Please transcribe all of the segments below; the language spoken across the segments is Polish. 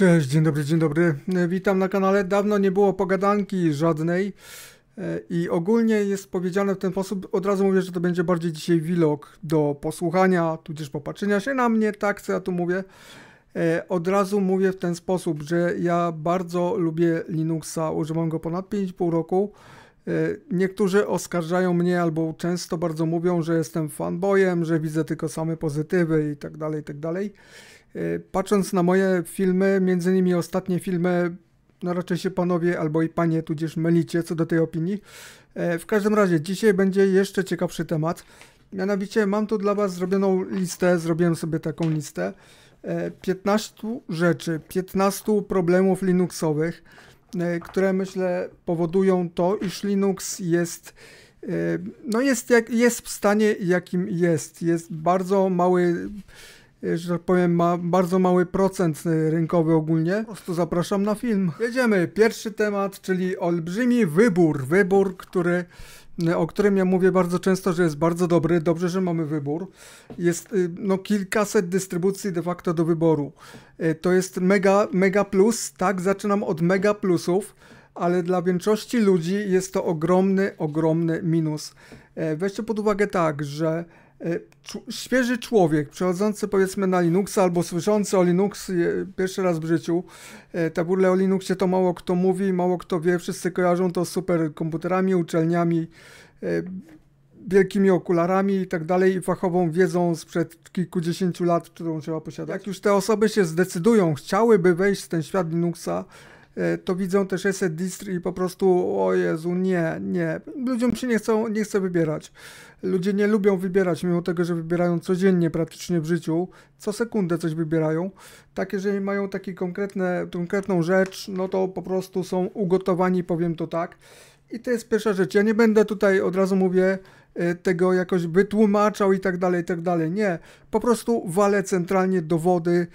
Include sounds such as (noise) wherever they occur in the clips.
Cześć, dzień dobry, dzień dobry. E, witam na kanale. Dawno nie było pogadanki żadnej e, i ogólnie jest powiedziane w ten sposób, od razu mówię, że to będzie bardziej dzisiaj vlog do posłuchania, tudzież popatrzenia się na mnie, tak co ja tu mówię. E, od razu mówię w ten sposób, że ja bardzo lubię Linuxa, używam go ponad 5,5 roku. Niektórzy oskarżają mnie albo często bardzo mówią, że jestem fanboyem, że widzę tylko same pozytywy i tak dalej, i tak dalej. Y, patrząc na moje filmy, między innymi ostatnie filmy, no raczej się panowie albo i panie tudzież mylicie co do tej opinii. E, w każdym razie, dzisiaj będzie jeszcze ciekawszy temat. Mianowicie mam tu dla was zrobioną listę, zrobiłem sobie taką listę 15 e, rzeczy, 15 problemów linuxowych, e, które myślę powodują to, iż Linux jest no jest, jak, jest w stanie, jakim jest. Jest bardzo mały Y, że tak powiem, ma bardzo mały procent y, rynkowy ogólnie. Po prostu zapraszam na film. Jedziemy. Pierwszy temat, czyli olbrzymi wybór. Wybór, który y, o którym ja mówię bardzo często, że jest bardzo dobry. Dobrze, że mamy wybór. Jest no, kilkaset dystrybucji de facto do wyboru. To jest mega, mega plus, tak? Zaczynam od mega plusów, ale dla większości ludzi jest to ogromny, ogromny minus. Weźcie pod uwagę tak, że E, świeży człowiek przychodzący powiedzmy na Linuxa albo słyszący o Linux e, pierwszy raz w życiu, te burle o Linuxie to mało kto mówi, mało kto wie, wszyscy kojarzą to z super komputerami, uczelniami, e, wielkimi okularami i tak dalej i fachową wiedzą sprzed kilkudziesięciu lat, którą trzeba posiadać. Jak już te osoby się zdecydują, chciałyby wejść w ten świat Linuxa, E, to widzą też asset distry i po prostu o Jezu, nie, nie. Ludziom się nie, chcą, nie chce wybierać. Ludzie nie lubią wybierać, mimo tego, że wybierają codziennie praktycznie w życiu, co sekundę coś wybierają. Tak, jeżeli mają taką konkretną rzecz, no to po prostu są ugotowani, powiem to tak. I to jest pierwsza rzecz. Ja nie będę tutaj od razu mówię e, tego jakoś wytłumaczał i tak dalej, i tak dalej. Nie. Po prostu walę centralnie dowody,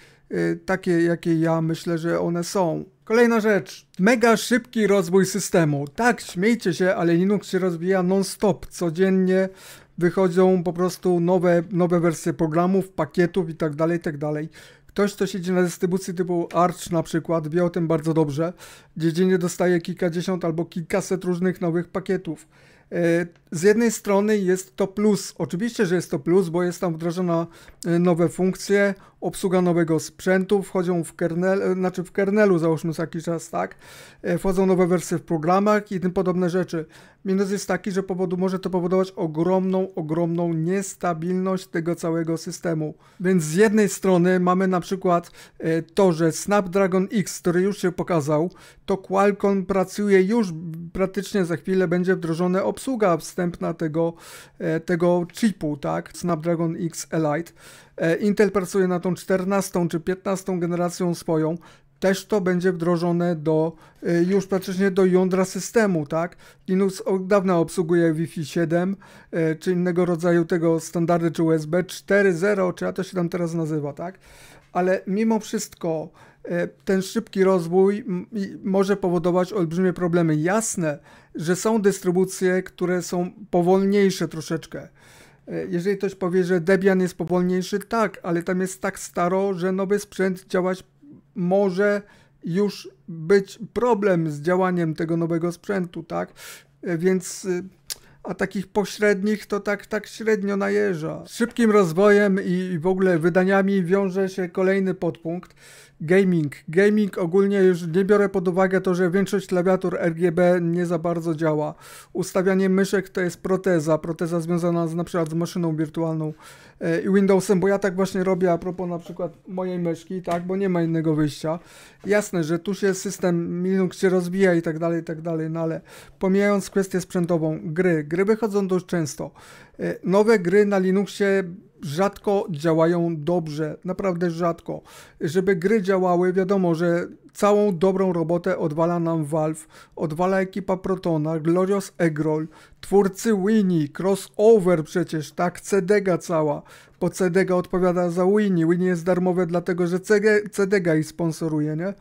Y, takie, jakie ja myślę, że one są. Kolejna rzecz. Mega szybki rozwój systemu. Tak, śmiejcie się, ale Linux się rozwija non-stop. Codziennie wychodzą po prostu nowe, nowe wersje programów, pakietów i tak dalej, tak dalej. Ktoś, kto siedzi na dystrybucji typu Arch na przykład, wie o tym bardzo dobrze. Dziedzinie dostaje kilkadziesiąt albo kilkaset różnych nowych pakietów. Y, z jednej strony jest to plus. Oczywiście, że jest to plus, bo jest tam wdrażana y, nowe funkcje, obsługa nowego sprzętu, wchodzą w kernel, e, znaczy w kernelu załóżmy za jakiś czas, tak, e, wchodzą nowe wersje w programach i tym podobne rzeczy. Minus jest taki, że powodu, może to powodować ogromną, ogromną niestabilność tego całego systemu. Więc z jednej strony mamy na przykład e, to, że Snapdragon X, który już się pokazał, to Qualcomm pracuje już praktycznie za chwilę będzie wdrożona obsługa wstępna tego, tego chipu, tak, Snapdragon X Elite. E, Intel pracuje na tą 14 czy 15 generacją swoją. Też to będzie wdrożone do e, już praktycznie do jądra systemu, tak? Linux od dawna obsługuje Wi-Fi 7 e, czy innego rodzaju tego standardy czy USB 4.0, czy ja to się tam teraz nazywa, tak? Ale mimo wszystko ten szybki rozwój może powodować olbrzymie problemy. Jasne, że są dystrybucje, które są powolniejsze troszeczkę E, jeżeli ktoś powie, że Debian jest powolniejszy, tak, ale tam jest tak staro, że nowy sprzęt działać może już być problem z działaniem tego nowego sprzętu, tak? E, więc e, a takich pośrednich to tak, tak średnio najeża. szybkim rozwojem i w ogóle wydaniami wiąże się kolejny podpunkt, Gaming. Gaming ogólnie już nie biorę pod uwagę to, że większość klawiatur RGB nie za bardzo działa. Ustawianie myszek to jest proteza, proteza związana z, na przykład z maszyną wirtualną e, i Windowsem, bo ja tak właśnie robię a propos na przykład mojej myszki, tak, bo nie ma innego wyjścia. Jasne, że tu się system Linux się rozwija i tak dalej, i tak dalej, no ale pomijając kwestię sprzętową, gry. Gry wychodzą dość często. E, nowe gry na Linuxie rzadko działają dobrze, naprawdę rzadko. Żeby gry działały, wiadomo, że całą dobrą robotę odwala nam Valve, odwala ekipa Protona, Glorious Egrol, twórcy Winnie, crossover przecież, tak, Cedega cała, bo Cedega odpowiada za Winnie, Winnie jest darmowe dlatego, że Cedega ich sponsoruje, nie?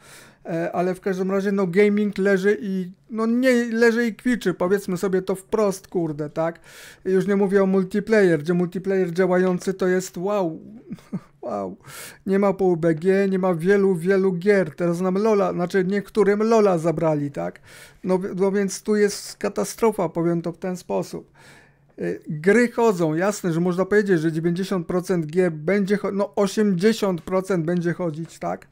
E, ale w każdym razie no gaming leży i no nie leży i kwiczy, powiedzmy sobie to wprost, kurde, tak? Już nie mówię o multiplayer, gdzie multiplayer działający to jest wow, (laughs) wow. Nie ma po UBG, nie ma wielu, wielu gier. Teraz nam Lola, znaczy niektórym Lola zabrali, tak? No, no więc tu jest katastrofa, powiem to w ten sposób. Y, gry chodzą, jasne, że można powiedzieć, że 90% gier będzie, no 80% będzie chodzić, tak,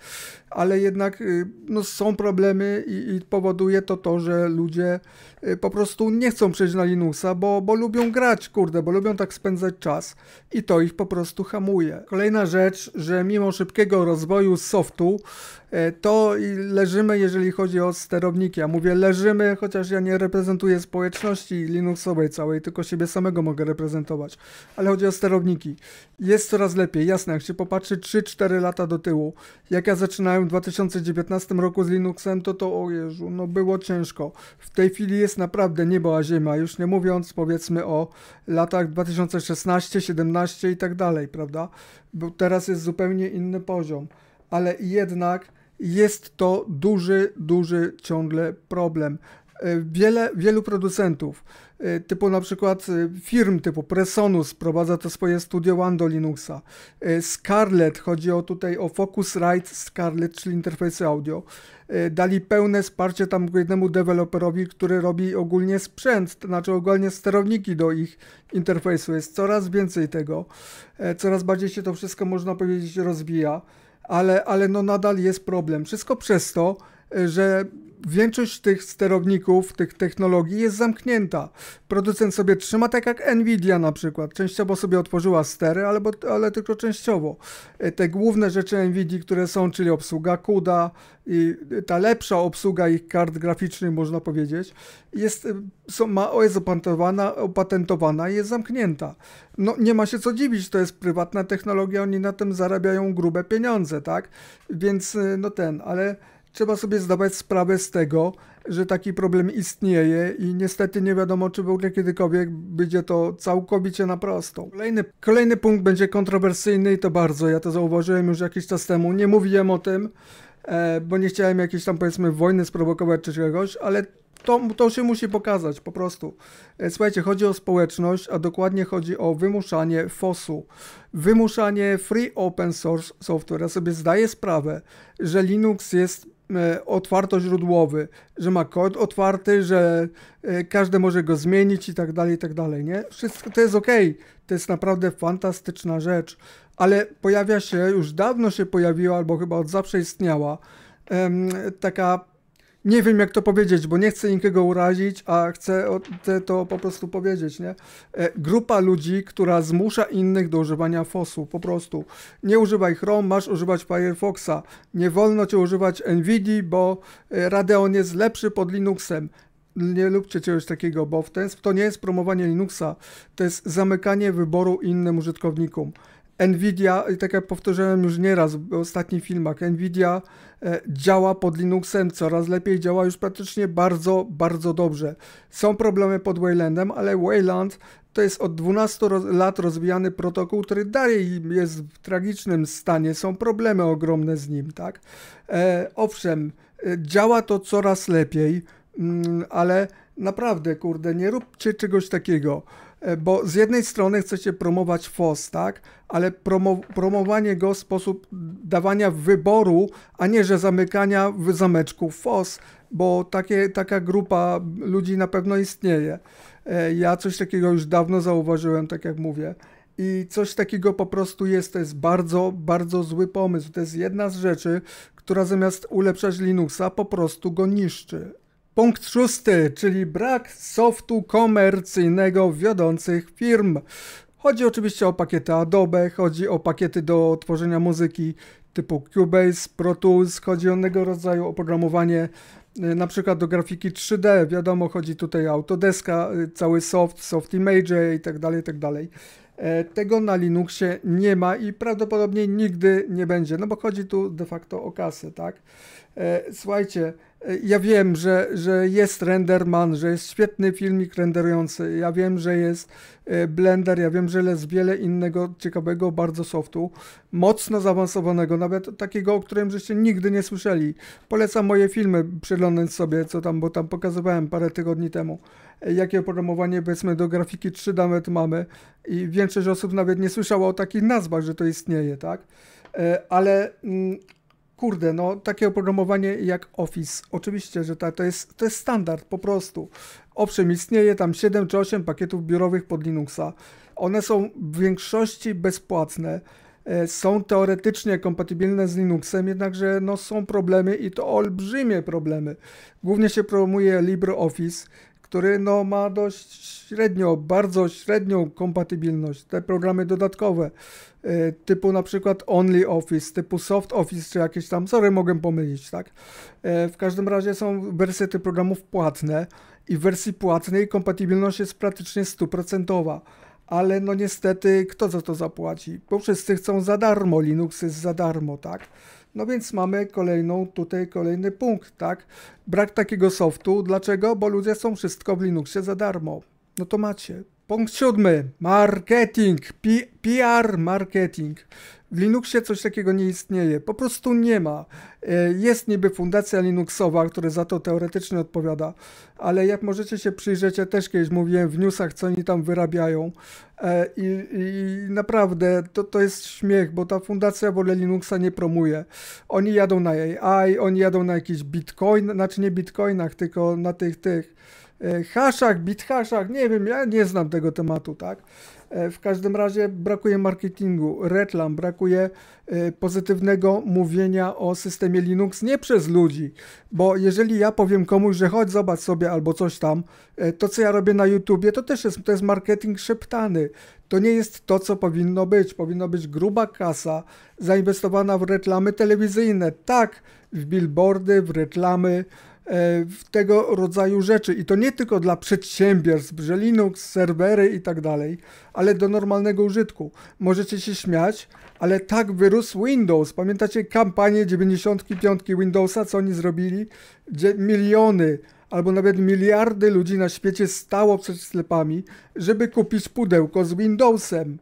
ale jednak y, no, są problemy i, i, powoduje to to, że ludzie y, po prostu nie chcą przejść na Linuxa, bo, bo lubią grać, kurde, bo lubią tak spędzać czas i to ich po prostu hamuje. Kolejna rzecz, że mimo szybkiego rozwoju softu E, to leżymy, jeżeli chodzi o sterowniki. Ja mówię leżymy, chociaż ja nie reprezentuję społeczności Linuxowej całej, tylko siebie samego mogę reprezentować. Ale chodzi o sterowniki. Jest coraz lepiej, jasne, jak się popatrzy 3-4 lata do tyłu. Jak ja zaczynałem w 2019 roku z Linuxem, to to, o Jezu, no było ciężko. W tej chwili jest naprawdę niebo a ziemia, już nie mówiąc powiedzmy o latach 2016, 17 i tak dalej, prawda? Bo teraz jest zupełnie inny poziom. Ale jednak jest to duży, duży ciągle problem. E, wiele, wielu producentów, e, typu na przykład e, firm typu Presonus prowadza to swoje Studio One do Linuxa. Scarlett, chodzi o tutaj o Focusrite Scarlett, czyli interfejsy audio. Dali pełne wsparcie tam jednemu deweloperowi, który robi ogólnie sprzęt, to znaczy ogólnie sterowniki do ich interfejsu. Jest coraz więcej tego, coraz bardziej się to wszystko można powiedzieć rozwija ale, ale no nadal jest problem. Wszystko przez to, e, że większość tych sterowników, tych technologii jest zamknięta. Producent sobie trzyma, tak jak Nvidia na przykład. Częściowo sobie otworzyła stery, ale, ale tylko częściowo. E, te główne rzeczy Nvidia, które są, czyli obsługa CUDA i ta lepsza obsługa ich kart graficznych, można powiedzieć, jest, e, są, ma, jest opatentowana, opatentowana i jest zamknięta. No nie ma się co dziwić, to jest prywatna technologia, oni na tym zarabiają grube pieniądze, tak? Więc e, no ten, ale trzeba sobie zdawać sprawę z tego, że taki problem istnieje i niestety nie wiadomo, czy w ogóle kiedykolwiek będzie to całkowicie na prostą. Kolejny, kolejny punkt będzie kontrowersyjny i to bardzo, ja to zauważyłem już jakiś czas temu, nie mówiłem o tym, e, bo nie chciałem jakiejś tam powiedzmy wojny sprowokować czy czegoś, ale to, to się musi pokazać po prostu. E, słuchajcie, chodzi o społeczność, a dokładnie chodzi o wymuszanie FOS-u. Wymuszanie free open source software. Ja sobie zdaję sprawę, że Linux jest E, otwarto-źródłowy, że ma kod otwarty, że e, każdy może go zmienić i tak dalej, i tak dalej, nie? Wszystko to jest ok, to jest naprawdę fantastyczna rzecz, ale pojawia się, już dawno się pojawiła, albo chyba od zawsze istniała, taka nie wiem jak to powiedzieć, bo nie chcę nikogo urazić, a chcę, chcę to po prostu powiedzieć, nie? E, grupa ludzi, która zmusza innych do używania FOSu, po prostu. Nie używaj Chrome, masz używać Firefoxa. Nie wolno ci używać nvidia, bo e, Radeon jest lepszy pod Linuxem nie lubcie czegoś takiego, bo w ten, to nie jest promowanie Linuxa, to jest zamykanie wyboru innym użytkownikom. Nvidia, tak jak powtórzyłem już nieraz w ostatnich filmach, Nvidia e, działa pod Linuxem coraz lepiej, działa już praktycznie bardzo, bardzo dobrze. Są problemy pod Waylandem, ale Wayland to jest od 12 lat rozwijany protokół, który dalej jest w tragicznym stanie, są problemy ogromne z nim, tak? E, owszem, e, działa to coraz lepiej, mm, ale naprawdę, kurde, nie róbcie czegoś takiego. E, bo z jednej strony chcecie promować FOS, tak, ale promo promowanie go w sposób dawania wyboru, a nie, że zamykania w zameczku FOS, bo takie, taka grupa ludzi na pewno istnieje. E, ja coś takiego już dawno zauważyłem, tak jak mówię. I coś takiego po prostu jest, to jest bardzo, bardzo zły pomysł. To jest jedna z rzeczy, która zamiast ulepszać Linuxa po prostu go niszczy. Punkt szósty, czyli brak softu komercyjnego wiodących firm. Chodzi oczywiście o pakiety Adobe, chodzi o pakiety do tworzenia muzyki typu Cubase, Pro Tools, chodzi o innego rodzaju oprogramowanie, y, na przykład do grafiki 3D, wiadomo, chodzi tutaj o Autodeska, y, cały soft, soft image i tak dalej, tak dalej. E, tego na Linuxie nie ma i prawdopodobnie nigdy nie będzie, no bo chodzi tu de facto o kasę, tak? E, słuchajcie, e, ja wiem, że, że jest Renderman, że jest świetny filmik renderujący, ja wiem, że jest e, Blender, ja wiem, że jest wiele innego ciekawego bardzo softu, mocno zaawansowanego, nawet takiego, o którym żeście nigdy nie słyszeli. Polecam moje filmy, przeglądać sobie, co tam, bo tam pokazywałem parę tygodni temu, jakie oprogramowanie, powiedzmy, do grafiki 3 nawet mamy i większość osób nawet nie słyszała o takich nazwach, że to istnieje, tak? Ale... Mm, kurde, no takie oprogramowanie jak Office, oczywiście, że ta, to, jest, to jest standard po prostu. Owszem, istnieje tam 7 czy 8 pakietów biurowych pod Linuxa. One są w większości bezpłatne, e, są teoretycznie kompatybilne z Linuxem, jednakże no, są problemy i to olbrzymie problemy. Głównie się promuje LibreOffice, który no, ma dość średnio, bardzo średnią kompatybilność. Te programy dodatkowe, y, typu na przykład OnlyOffice, typu SoftOffice, czy jakieś tam, sorry, mogę pomylić, tak? Y, w każdym razie są wersje tych programów płatne i w wersji płatnej kompatybilność jest praktycznie stuprocentowa ale no niestety kto za to zapłaci? Bo wszyscy chcą za darmo, Linux jest za darmo, tak? No więc mamy kolejną, tutaj kolejny punkt, tak? Brak takiego softu. Dlaczego? Bo ludzie są wszystko w Linuxie za darmo. No to macie. Punkt siódmy. Marketing. P PR marketing. W Linuxie coś takiego nie istnieje. Po prostu nie ma. E, jest niby fundacja Linuxowa, która za to teoretycznie odpowiada, ale jak możecie się przyjrzeć, ja też kiedyś mówiłem w newsach, co oni tam wyrabiają. E, I, i naprawdę to, to jest śmiech, bo ta fundacja w ogóle Linuxa nie promuje. Oni jadą na AI, oni jadą na jakiś bitcoin, znaczy nie bitcoinach, tylko na tych tych E, haszach, bithaszach, nie wiem, ja nie znam tego tematu, tak? E, w każdym razie brakuje marketingu, reklam, brakuje e, pozytywnego mówienia o systemie Linux nie przez ludzi, bo jeżeli ja powiem komuś, że chodź zobacz sobie albo coś tam, to co ja robię na YouTubie, to też jest, to jest marketing szeptany. To nie jest to, co powinno być. Powinno być gruba kasa zainwestowana w reklamy telewizyjne. Tak, w billboardy, w reklamy, E, tego rodzaju rzeczy. I to nie tylko dla przedsiębiorstw, że Linux, serwery i tak dalej, ale do normalnego użytku. Możecie się śmiać, ale tak wyrósł Windows. Pamiętacie kampanię 95 Windowsa, co oni zrobili? Gdzie miliony albo nawet miliardy ludzi na świecie stało przed sklepami, żeby kupić pudełko z Windowsem.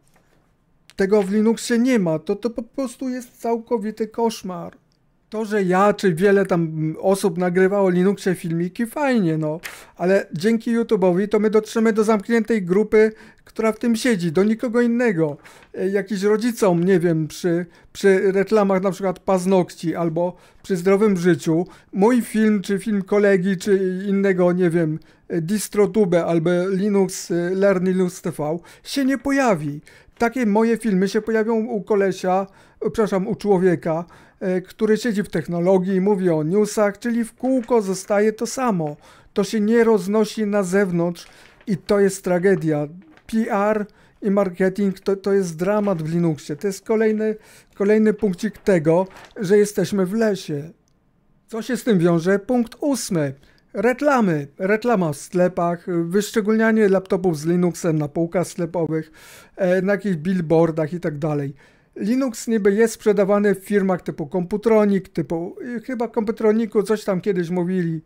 Tego w Linuxie nie ma, to to po prostu jest całkowity koszmar to, że ja czy wiele tam osób nagrywało Linuxie filmiki, fajnie, no. Ale dzięki YouTube'owi to my dotrzemy do zamkniętej grupy, która w tym siedzi, do nikogo innego. E, jakiś rodzicom, nie wiem, przy, przy reklamach na przykład paznokci albo przy zdrowym życiu, mój film, czy film kolegi, czy innego, nie wiem, e, DistroTube albo Linux, e, Learn Linux TV się nie pojawi takie moje filmy się pojawią u kolesia, przepraszam, u człowieka, e, który siedzi w technologii i mówi o newsach, czyli w kółko zostaje to samo. To się nie roznosi na zewnątrz i to jest tragedia. PR i marketing to, to jest dramat w Linuxie. To jest kolejny, kolejny punkcik tego, że jesteśmy w lesie. Co się z tym wiąże? Punkt ósmy. Reklamy. Reklama w sklepach, wyszczególnianie laptopów z Linuxem na półkach sklepowych, e, na jakichś billboardach i tak dalej. Linux niby jest sprzedawany w firmach typu Computronic, typu chyba Computroniku coś tam kiedyś mówili.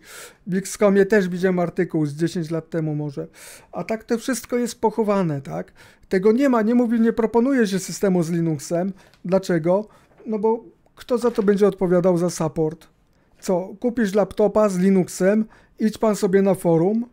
W Xcomie też widziałem artykuł z 10 lat temu może. A tak to wszystko jest pochowane, tak? Tego nie ma, nie mówi, nie proponuje się systemu z Linuxem. Dlaczego? No bo kto za to będzie odpowiadał za support? Co, kupisz laptopa z Linuxem, idź pan sobie na forum.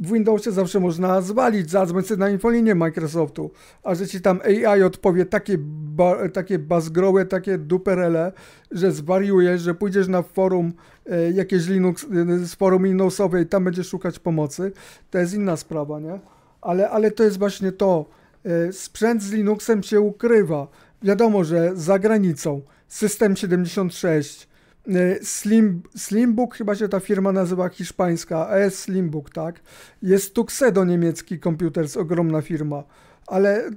W Windowsie zawsze można zwalić, zadzwoń na infolinię Microsoftu, a że ci tam AI odpowie takie, ba, takie bazgrołe, takie duperele, że zwariujesz, że pójdziesz na forum e, jakieś Linux, e, z forum Windowsowe i tam będziesz szukać pomocy, to jest inna sprawa, nie? Ale, ale to jest właśnie to, e, sprzęt z Linuxem się ukrywa, wiadomo, że za granicą, system 76, E, Slim, Slimbook, chyba się ta firma nazywa hiszpańska, ES Slimbook, tak? Jest Tuxedo niemiecki jest ogromna firma, ale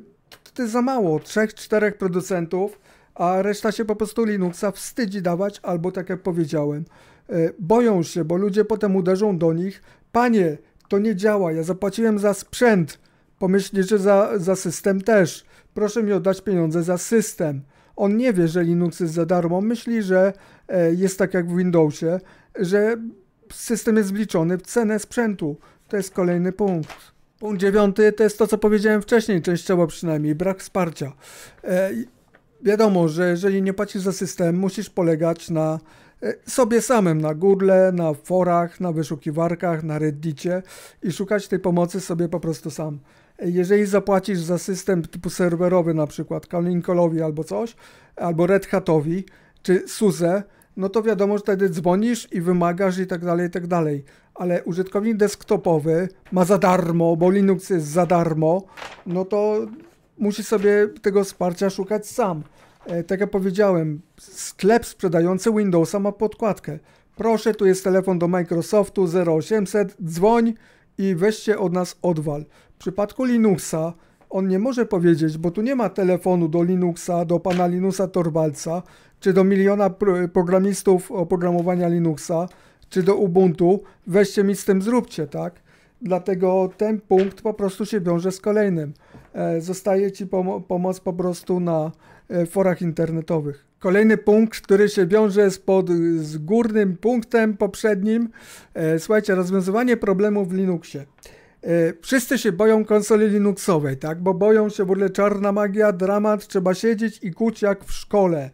to jest za mało, trzech, czterech producentów, a reszta się po prostu Linuxa wstydzi dawać, albo tak jak powiedziałem, e, boją się, bo ludzie potem uderzą do nich, panie, to nie działa, ja zapłaciłem za sprzęt, pomyślcie, że za, za system też, proszę mi oddać pieniądze za system. On nie wie, że Linux jest za darmo. Myśli, że e, jest tak jak w Windowsie, że system jest wliczony w cenę sprzętu. To jest kolejny punkt. Punkt dziewiąty to jest to, co powiedziałem wcześniej, częściowo przynajmniej, brak wsparcia. E, wiadomo, że jeżeli nie płacisz za system, musisz polegać na e, sobie samym, na Google, na forach, na wyszukiwarkach, na Reddicie i szukać tej pomocy sobie po prostu sam jeżeli zapłacisz za system typu serwerowy na przykład Canonicalowi albo coś, albo Red Hatowi czy SUSE, no to wiadomo, że wtedy dzwonisz i wymagasz i tak dalej, i tak dalej. Ale użytkownik desktopowy ma za darmo, bo Linux jest za darmo, no to musi sobie tego wsparcia szukać sam. E, tak jak powiedziałem, sklep sprzedający Windowsa ma podkładkę. Proszę, tu jest telefon do Microsoftu 0800, dzwoń i weźcie od nas odwal. W przypadku Linuxa on nie może powiedzieć, bo tu nie ma telefonu do Linuxa, do pana Linusa Torwalca, czy do miliona programistów oprogramowania Linuxa, czy do Ubuntu, weźcie mi z tym zróbcie, tak? Dlatego ten punkt po prostu się wiąże z kolejnym. E, zostaje Ci pom pomoc po prostu na e, forach internetowych. Kolejny punkt, który się wiąże z, pod, z górnym punktem poprzednim. E, słuchajcie, rozwiązywanie problemów w Linuxie. E, wszyscy się boją konsoli Linuxowej, tak? Bo boją się w ogóle czarna magia, dramat, trzeba siedzieć i kuć jak w szkole.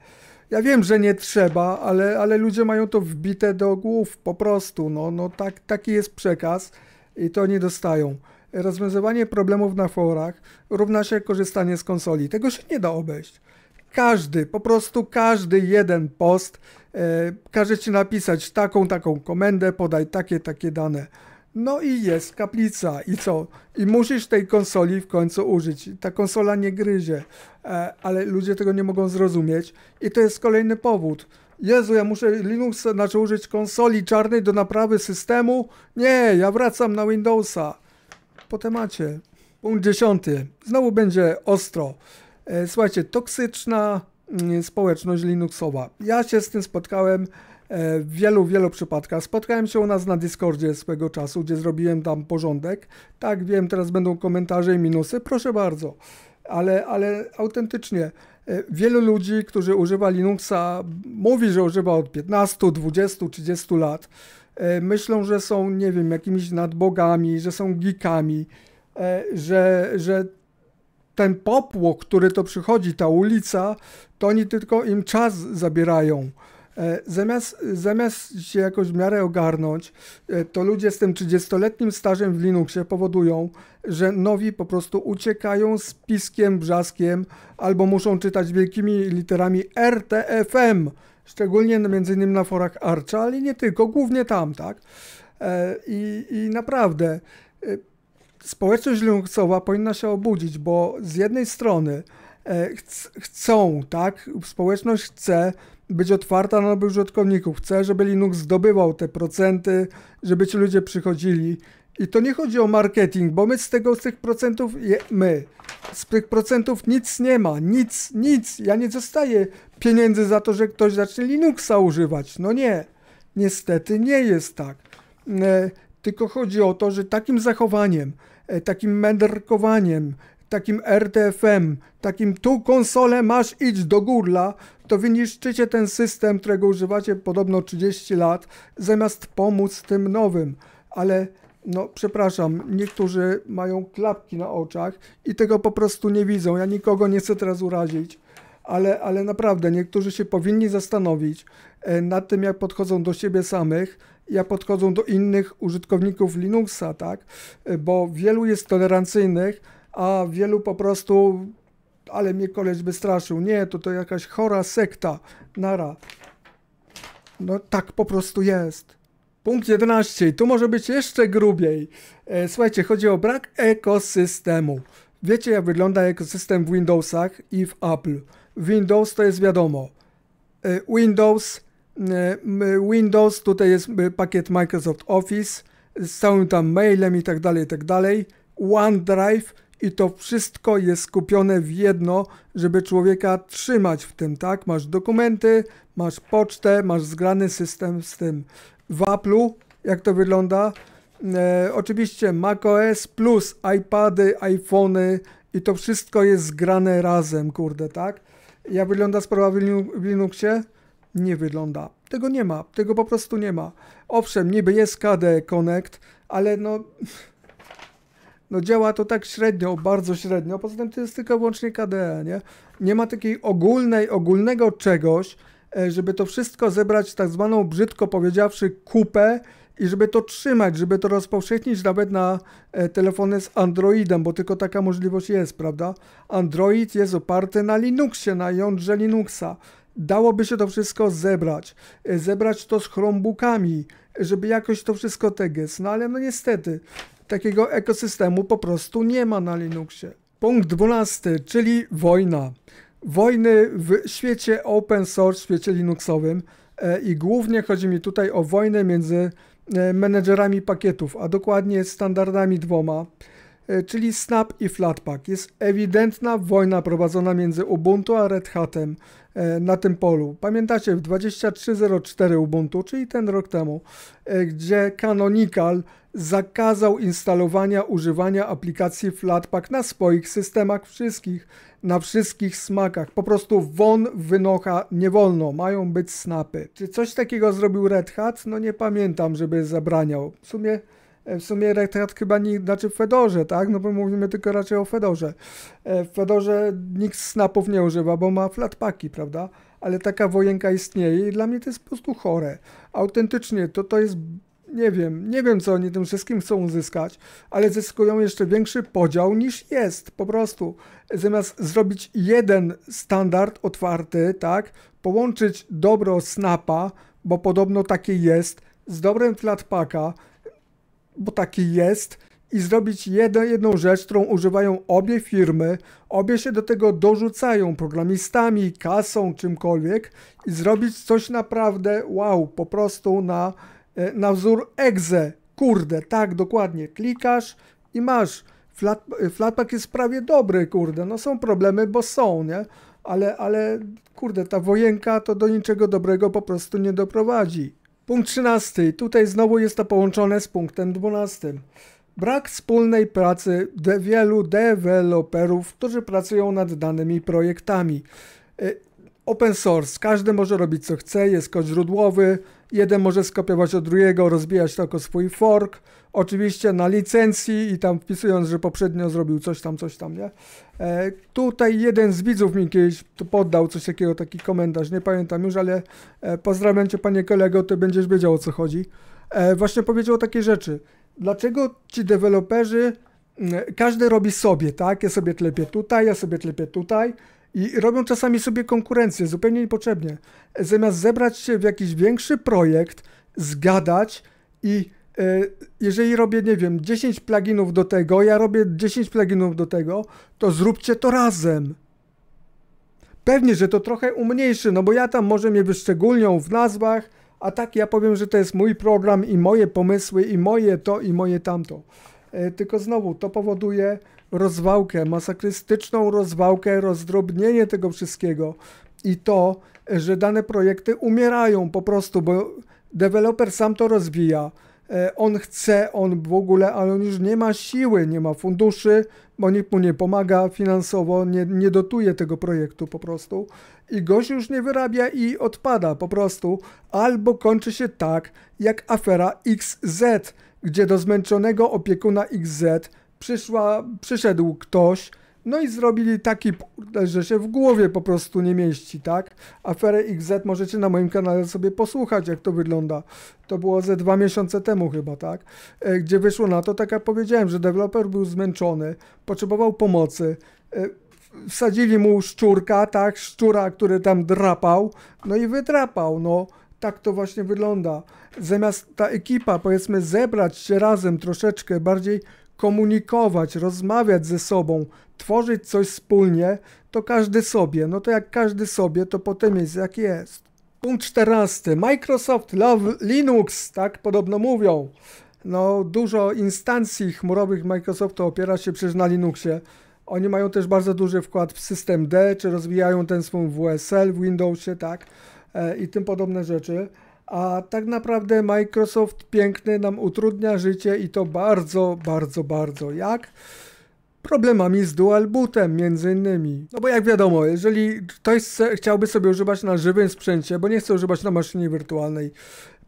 Ja wiem, że nie trzeba, ale, ale ludzie mają to wbite do głów po prostu. No, no tak, taki jest przekaz i to nie dostają. Rozwiązywanie problemów na forach równa się korzystanie z konsoli. Tego się nie da obejść. Każdy, po prostu każdy jeden post e, każe ci napisać taką, taką komendę, podaj takie, takie dane. No i jest kaplica i co? I musisz tej konsoli w końcu użyć. Ta konsola nie gryzie, e, ale ludzie tego nie mogą zrozumieć. I to jest kolejny powód. Jezu, ja muszę Linux, znaczy użyć konsoli czarnej do naprawy systemu? Nie, ja wracam na Windowsa. Po temacie. Punkt dziesiąty. Znowu będzie ostro. E, słuchajcie, toksyczna mm, społeczność Linuxowa. Ja się z tym spotkałem E, w wielu, wielu przypadkach. Spotkałem się u nas na Discordzie swego czasu, gdzie zrobiłem tam porządek. Tak, wiem, teraz będą komentarze i minusy, proszę bardzo. Ale, ale autentycznie, e, wielu ludzi, którzy używa Linuxa, mówi, że używa od 15, 20, 30 lat. E, myślą, że są, nie wiem, jakimiś nadbogami, że są geekami, że, że ten popłoch, który to przychodzi, ta ulica, to oni tylko im czas zabierają. E, zamiast, zamiast się jakoś w miarę ogarnąć, e, to ludzie z tym 30-letnim stażem w Linuxie powodują, że nowi po prostu uciekają z piskiem, brzaskiem albo muszą czytać wielkimi literami RTFM, szczególnie m.in. na forach Archa, ale nie tylko, głównie tam, tak? E, I, i naprawdę społeczność Linuxowa powinna się obudzić, bo z jednej strony chcą, tak, społeczność chce być otwarta na nowych użytkowników. Chcę, żeby Linux zdobywał te procenty, żeby ci ludzie przychodzili. I to nie chodzi o marketing, bo my z tego, z tych procentów, je, my, z tych procentów nic nie ma, nic, nic. Ja nie dostaję pieniędzy za to, że ktoś zacznie Linuxa używać. No nie, niestety nie jest tak. E, tylko chodzi o to, że takim zachowaniem, e, takim menderkowaniem, takim RTFM, takim tu konsolę masz idź do górla, to wy niszczycie ten system, którego używacie podobno 30 lat, zamiast pomóc tym nowym. Ale no przepraszam, niektórzy mają klapki na oczach i tego po prostu nie widzą. Ja nikogo nie chcę teraz urazić, ale, ale naprawdę niektórzy się powinni zastanowić e, nad tym, jak podchodzą do siebie samych, jak podchodzą do innych użytkowników Linuxa, tak? E, bo wielu jest tolerancyjnych, a wielu po prostu, ale mnie koleś by straszył, nie, to to jakaś chora sekta, nara. No tak po prostu jest. Punkt 11. Tu może być jeszcze grubiej. E, słuchajcie, chodzi o brak ekosystemu. Wiecie, jak wygląda ekosystem w Windowsach i w Apple. Windows to jest wiadomo. E, Windows, e, Windows, tutaj jest e, pakiet Microsoft Office z całym tam mailem i tak dalej, i tak dalej. OneDrive i to wszystko jest skupione w jedno, żeby człowieka trzymać w tym, tak? Masz dokumenty, masz pocztę, masz zgrany system z tym. W Apple'u, jak to wygląda? E, oczywiście macOS plus iPady, iPhony i to wszystko jest zgrane razem, kurde, tak? Jak wygląda sprawa w Linuxie? Nie wygląda. Tego nie ma, tego po prostu nie ma. Owszem, niby jest KDE Connect, ale no no działa to tak średnio, bardzo średnio, poza tym to jest tylko wyłącznie KDE, nie? Nie ma takiej ogólnej, ogólnego czegoś, e, żeby to wszystko zebrać tak zwaną, brzydko powiedziawszy, kupę i żeby to trzymać, żeby to rozpowszechnić nawet na e, telefony z Androidem, bo tylko taka możliwość jest, prawda? Android jest oparty na Linuxie, na jądrze Linuxa. Dałoby się to wszystko zebrać, e, zebrać to z Chromebookami, żeby jakoś to wszystko teges, no ale no niestety, Takiego ekosystemu po prostu nie ma na Linuxie. Punkt 12, czyli wojna. Wojny w świecie open source, w świecie Linuxowym e, i głównie chodzi mi tutaj o wojnę między e, menedżerami pakietów, a dokładnie standardami dwoma. E, czyli Snap i Flatpak. Jest ewidentna wojna prowadzona między Ubuntu a Red Hatem e, na tym polu. Pamiętacie w 23.04 Ubuntu, czyli ten rok temu, e, gdzie Canonical zakazał instalowania używania aplikacji Flatpak na swoich systemach wszystkich, na wszystkich smakach. Po prostu won wynocha nie wolno, mają być snapy. Czy coś takiego zrobił Red Hat? No nie pamiętam, żeby zabraniał. W sumie E, w sumie retrat chyba nie, znaczy w Fedorze, tak? No bo mówimy tylko raczej o Fedorze. E, w Fedorze nikt snapów nie używa, bo ma flatpaki, prawda? Ale taka wojenka istnieje i dla mnie to jest po prostu chore. Autentycznie, to to jest, nie wiem, nie wiem co oni tym wszystkim chcą uzyskać, ale zyskują jeszcze większy podział niż jest, po prostu. Zamiast zrobić jeden standard otwarty, tak? Połączyć dobro snapa, bo podobno takie jest, z dobrem flatpaka, bo taki jest, i zrobić jedną, jedną rzecz, którą używają obie firmy. Obie się do tego dorzucają programistami, kasą, czymkolwiek i zrobić coś naprawdę wow, po prostu na, e, na wzór exe. Kurde, tak, dokładnie. Klikasz i masz. Flat, e, flatpak jest prawie dobry, kurde. No są problemy, bo są, nie? Ale, ale kurde, ta wojenka to do niczego dobrego po prostu nie doprowadzi. Punkt 13. Tutaj znowu jest to połączone z punktem 12. Brak wspólnej pracy wielu deweloperów, którzy pracują nad danymi projektami. Y, Open source, każdy może robić co chce, jest kod źródłowy, jeden może skopiować od drugiego, rozbijać tylko swój fork, oczywiście na licencji i tam wpisując, że poprzednio zrobił coś tam, coś tam, nie? E, tutaj jeden z widzów mi kiedyś poddał coś takiego, taki komentarz, nie pamiętam już, ale e, pozdrawiam cię panie kolego, ty będziesz wiedział o co chodzi. E, właśnie powiedział takie rzeczy. Dlaczego ci deweloperzy mm, każdy robi sobie, tak? Ja sobie klepię tutaj, ja sobie klepię tutaj, i robią czasami sobie konkurencję zupełnie niepotrzebnie. Zamiast zebrać się w jakiś większy projekt, zgadać i e, jeżeli robię, nie wiem, 10 pluginów do tego, ja robię 10 pluginów do tego, to zróbcie to razem. Pewnie, że to trochę umniejszy, no bo ja tam może mnie wyszczególnią w nazwach, a tak ja powiem, że to jest mój program i moje pomysły, i moje to, i moje tamto. E, tylko znowu, to powoduje, rozwałkę, masakrystyczną rozwałkę, rozdrobnienie tego wszystkiego i to, że dane projekty umierają po prostu, bo deweloper sam to rozwija. E, on chce, on w ogóle, ale on już nie ma siły, nie ma funduszy, bo nikt mu nie pomaga finansowo, nie, nie dotuje tego projektu po prostu. I gość już nie wyrabia i odpada po prostu. Albo kończy się tak, jak afera XZ, gdzie do zmęczonego opiekuna XZ przyszła, przyszedł ktoś, no i zrobili taki, że się w głowie po prostu nie mieści, tak? Aferę XZ możecie na moim kanale sobie posłuchać, jak to wygląda. To było ze dwa miesiące temu chyba, tak? E, gdzie wyszło na to, tak jak powiedziałem, że deweloper był zmęczony, potrzebował pomocy, e, wsadzili mu szczurka, tak? Szczura, który tam drapał, no i wydrapał, no. Tak to właśnie wygląda. Zamiast ta ekipa, powiedzmy, zebrać się razem troszeczkę bardziej komunikować, rozmawiać ze sobą, tworzyć coś wspólnie, to każdy sobie. No to jak każdy sobie, to potem jest jak jest. Punkt 14. Microsoft Love Linux, tak podobno mówią. No, dużo instancji chmurowych Microsoftu opiera się przecież na Linuxie. Oni mają też bardzo duży wkład w system D, czy rozwijają ten swój WSL w Windowsie, tak, e, i tym podobne rzeczy. A tak naprawdę Microsoft piękny nam utrudnia życie i to bardzo, bardzo, bardzo. Jak? problemami z dual bootem między innymi. No bo jak wiadomo, jeżeli ktoś chciałby sobie używać na żywym sprzęcie, bo nie chce używać na maszynie wirtualnej,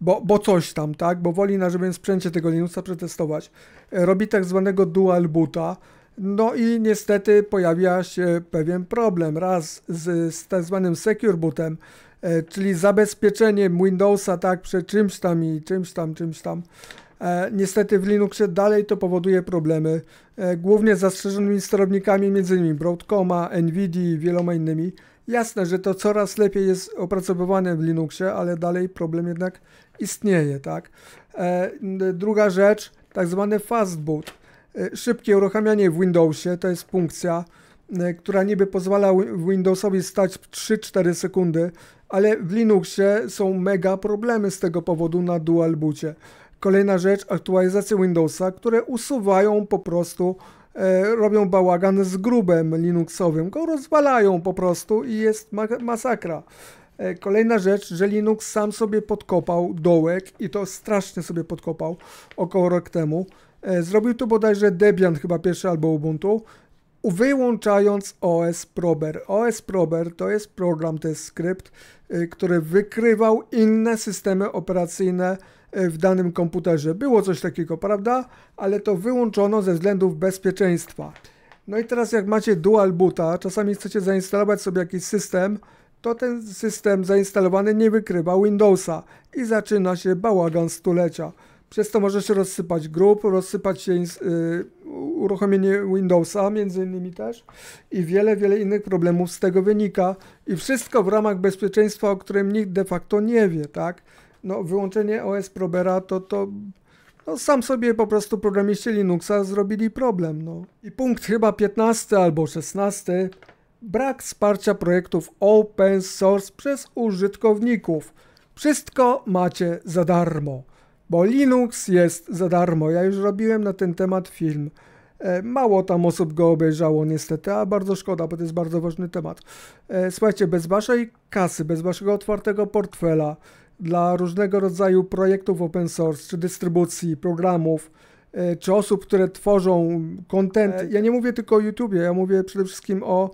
bo, bo coś tam, tak, bo woli na żywym sprzęcie tego Linuxa przetestować, robi tak zwanego dual boota, no i niestety pojawia się pewien problem. Raz z, z tak zwanym secure bootem, E, czyli zabezpieczeniem Windowsa tak przed czymś tam i czymś tam, czymś tam. E, niestety w Linuxie dalej to powoduje problemy, e, głównie z zastrzeżonymi sterownikami m.in. Broadcoma, NVIDII i wieloma innymi. Jasne, że to coraz lepiej jest opracowywane w Linuxie, ale dalej problem jednak istnieje, tak? E, druga rzecz, tak zwany fastboot. E, szybkie uruchamianie w Windowsie, to jest funkcja, E, która niby pozwala Windowsowi stać 3-4 sekundy, ale w Linuxie są mega problemy z tego powodu na dual bucie. Kolejna rzecz, aktualizacje Windowsa, które usuwają po prostu, e, robią bałagan z grubem Linuxowym, go rozwalają po prostu i jest ma masakra. E, kolejna rzecz, że Linux sam sobie podkopał dołek i to strasznie sobie podkopał około rok temu. E, zrobił to bodajże Debian chyba pierwszy albo Ubuntu wyłączając OS Prober. OS Prober to jest program, to jest skrypt, y, który wykrywał inne systemy operacyjne y, w danym komputerze. Było coś takiego, prawda? Ale to wyłączono ze względów bezpieczeństwa. No i teraz jak macie dual boota, czasami chcecie zainstalować sobie jakiś system, to ten system zainstalowany nie wykrywa Windowsa i zaczyna się bałagan stulecia. Przez to może się rozsypać grup, rozsypać się y, uruchomienie Windowsa między innymi też i wiele, wiele innych problemów z tego wynika i wszystko w ramach bezpieczeństwa, o którym nikt de facto nie wie, tak? No wyłączenie OS Probera to, to no, sam sobie po prostu programiści Linuxa zrobili problem, no. I punkt chyba 15 albo 16 brak wsparcia projektów open source przez użytkowników. Wszystko macie za darmo bo Linux jest za darmo. Ja już robiłem na ten temat film. E, mało tam osób go obejrzało niestety, a bardzo szkoda, bo to jest bardzo ważny temat. E, słuchajcie, bez waszej kasy, bez waszego otwartego portfela dla różnego rodzaju projektów open source, czy dystrybucji, programów, e, czy osób, które tworzą content. Ja nie mówię tylko o YouTubie, ja mówię przede wszystkim o,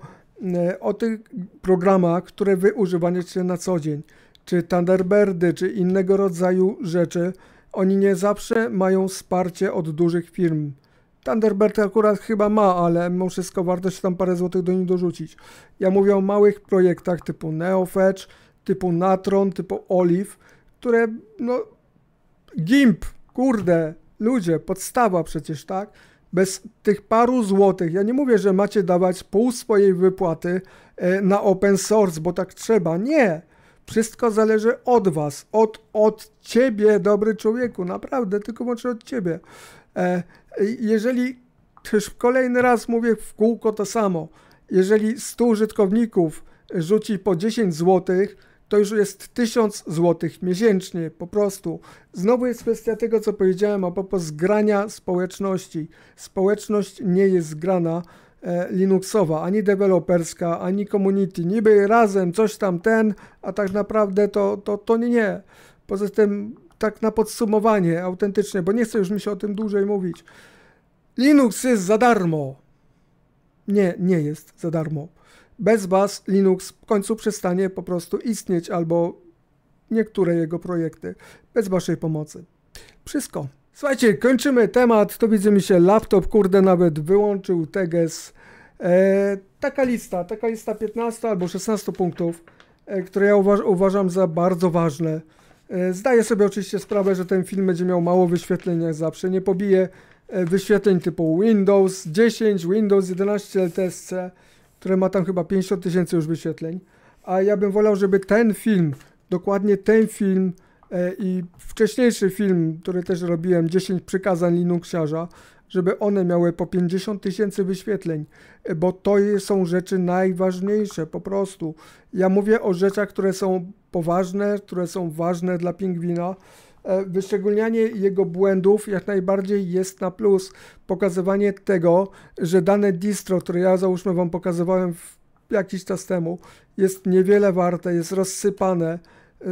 o tych programach, które wy używacie na co dzień, czy Thunderbirdy, czy innego rodzaju rzeczy, oni nie zawsze mają wsparcie od dużych firm. Thunderbird akurat chyba ma, ale mimo wszystko warto się tam parę złotych do nich dorzucić. Ja mówię o małych projektach typu NeoFetch, typu Natron, typu Olive, które no... GIMP, kurde, ludzie, podstawa przecież, tak? Bez tych paru złotych, ja nie mówię, że macie dawać pół swojej wypłaty e, na open source, bo tak trzeba, nie. Wszystko zależy od was, od, od ciebie, dobry człowieku, naprawdę, tylko może od ciebie. E, jeżeli też kolejny raz mówię w kółko to samo, jeżeli 100 użytkowników rzuci po 10 złotych, to już jest 1000 zł miesięcznie, po prostu. Znowu jest kwestia tego, co powiedziałem a propos zgrania społeczności. Społeczność nie jest zgrana. E, Linuxowa, ani deweloperska, ani community, niby razem coś tam ten, a tak naprawdę to, to, to nie. Poza tym, tak na podsumowanie, autentycznie, bo nie chcę już mi się o tym dłużej mówić. Linux jest za darmo. Nie, nie jest za darmo. Bez Was Linux w końcu przestanie po prostu istnieć albo niektóre jego projekty bez Waszej pomocy. Wszystko. Słuchajcie, kończymy temat. To mi się laptop, kurde, nawet wyłączył Teges. E, taka lista, taka lista 15 albo 16 punktów, e, które ja uważ, uważam za bardzo ważne. E, zdaję sobie oczywiście sprawę, że ten film będzie miał mało wyświetleń jak zawsze. Nie pobije e, wyświetleń typu Windows 10, Windows 11 LTSC, które ma tam chyba 50 tysięcy już wyświetleń. A ja bym wolał, żeby ten film, dokładnie ten film, E, i wcześniejszy film, który też robiłem, 10 przykazań Linuxiarza, żeby one miały po 50 tysięcy wyświetleń, e, bo to są rzeczy najważniejsze po prostu. Ja mówię o rzeczach, które są poważne, które są ważne dla pingwina. E, wyszczególnianie jego błędów jak najbardziej jest na plus. Pokazywanie tego, że dane distro, które ja załóżmy Wam pokazywałem jakiś czas temu, jest niewiele warte, jest rozsypane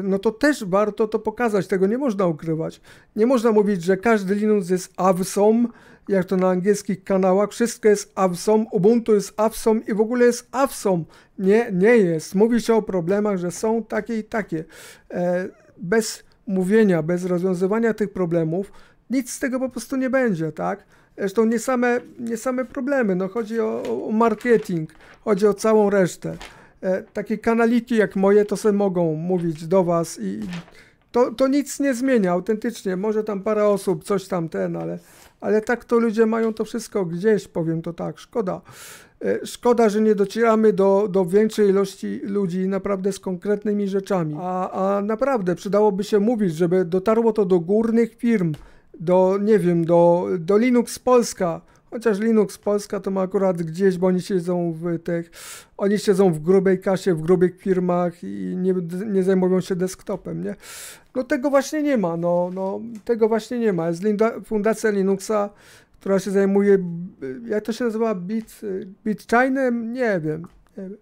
no to też warto to pokazać, tego nie można ukrywać. Nie można mówić, że każdy Linux jest avsom, jak to na angielskich kanałach, wszystko jest avsom, Ubuntu jest avsom i w ogóle jest avsom. Nie, nie jest. Mówi się o problemach, że są takie i takie. E, bez mówienia, bez rozwiązywania tych problemów, nic z tego po prostu nie będzie, tak? Zresztą nie same, nie same problemy, no chodzi o, o marketing, chodzi o całą resztę. E, takie kanaliki jak moje to sobie mogą mówić do was i to, to nic nie zmienia autentycznie. Może tam parę osób, coś tam ten, ale, ale tak to ludzie mają to wszystko gdzieś, powiem to tak. Szkoda. E, szkoda, że nie docieramy do, do większej ilości ludzi naprawdę z konkretnymi rzeczami. A, a naprawdę przydałoby się mówić, żeby dotarło to do górnych firm, do, nie wiem, do, do Linux Polska, Chociaż Linux Polska to ma akurat gdzieś, bo oni siedzą w tych, oni siedzą w grubej kasie, w grubych firmach i nie, nie zajmują się desktopem, nie? No tego właśnie nie ma, no, no tego właśnie nie ma. Jest Fundacja Linuxa, która się zajmuje, y, jak to się nazywa, Bit, y, Bitchainem? Nie wiem, nie wiem.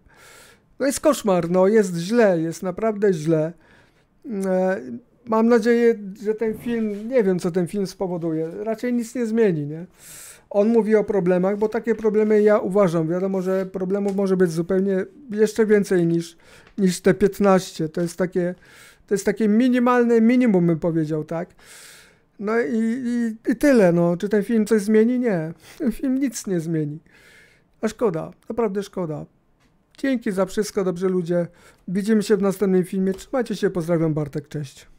No jest koszmar, no jest źle, jest naprawdę źle. E, mam nadzieję, że ten film, nie wiem co ten film spowoduje, raczej nic nie zmieni, nie? On mówi o problemach, bo takie problemy ja uważam. Wiadomo, że problemów może być zupełnie jeszcze więcej niż, niż te 15. To jest takie, to jest takie minimalne minimum, bym powiedział, tak? No i, i, i tyle, no. Czy ten film coś zmieni? Nie. Ten film nic nie zmieni. A szkoda, naprawdę szkoda. Dzięki za wszystko, dobrze ludzie. Widzimy się w następnym filmie. Trzymajcie się, pozdrawiam Bartek, cześć.